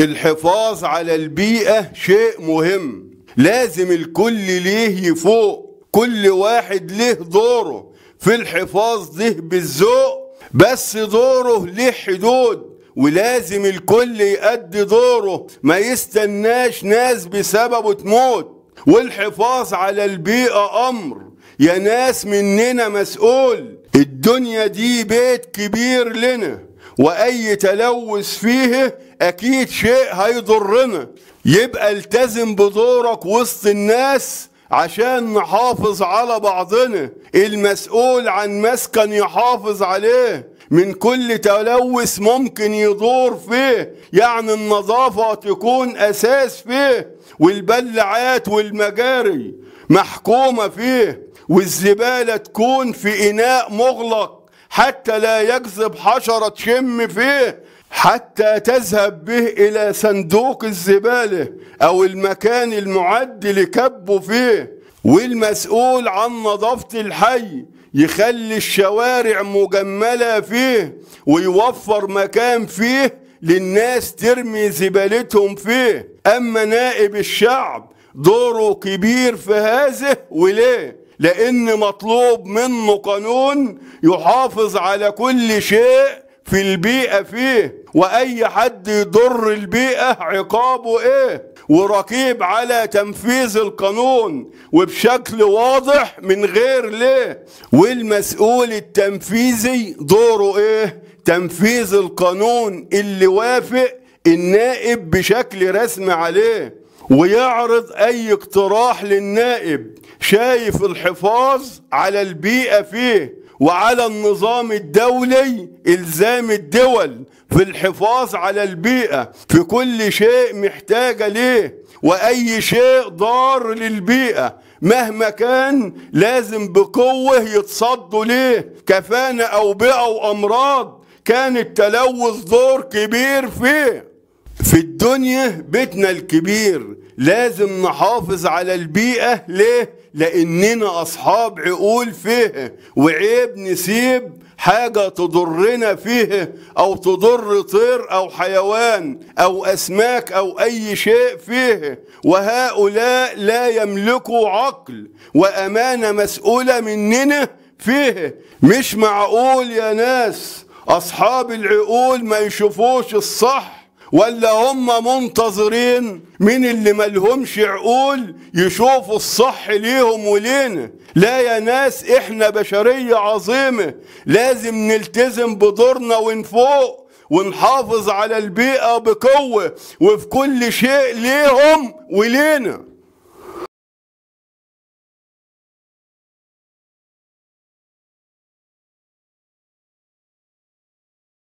الحفاظ على البيئة شيء مهم لازم الكل ليه يفوق كل واحد ليه دوره في الحفاظ ده بالذوق بس دوره ليه حدود ولازم الكل يأدي دوره ما يستناش ناس بسببه تموت والحفاظ على البيئة أمر يا ناس مننا مسؤول الدنيا دي بيت كبير لنا واي تلوث فيه اكيد شيء هيضرنا يبقى التزم بدورك وسط الناس عشان نحافظ على بعضنا المسؤول عن مسكن يحافظ عليه من كل تلوث ممكن يدور فيه يعني النظافة تكون أساس فيه والبلعات والمجاري محكومة فيه والزبالة تكون في إناء مغلق حتى لا يكذب حشرة شم فيه حتى تذهب به إلى صندوق الزبالة أو المكان المعد لكبه فيه والمسؤول عن نظافة الحي يخلي الشوارع مجملة فيه ويوفر مكان فيه للناس ترمي زبالتهم فيه أما نائب الشعب دوره كبير في هذه وليه لأن مطلوب منه قانون يحافظ على كل شيء في البيئة فيه وأي حد يضر البيئة عقابه إيه ورقيب على تنفيذ القانون وبشكل واضح من غير ليه والمسؤول التنفيذي دوره إيه تنفيذ القانون اللي وافق النائب بشكل رسمي عليه ويعرض أي اقتراح للنائب شايف الحفاظ على البيئة فيه وعلى النظام الدولي إلزام الدول في الحفاظ على البيئة في كل شيء محتاجة ليه وأي شيء ضار للبيئة مهما كان لازم بقوة يتصدوا ليه كفانا أوبئة وأمراض كان التلوث دور كبير فيه في الدنيا بيتنا الكبير لازم نحافظ على البيئة ليه؟ لأننا أصحاب عقول فيها وعيب نسيب حاجة تضرنا فيها أو تضر طير أو حيوان أو أسماك أو أي شيء فيها وهؤلاء لا يملكوا عقل وأمانة مسؤولة مننا فيه مش معقول يا ناس أصحاب العقول ما يشوفوش الصح ولا هم منتظرين من اللي ملهمش عقول يشوفوا الصح ليهم ولينا لا يا ناس احنا بشرية عظيمة لازم نلتزم بدورنا ونفوق ونحافظ على البيئة بقوة وفي كل شيء ليهم ولينا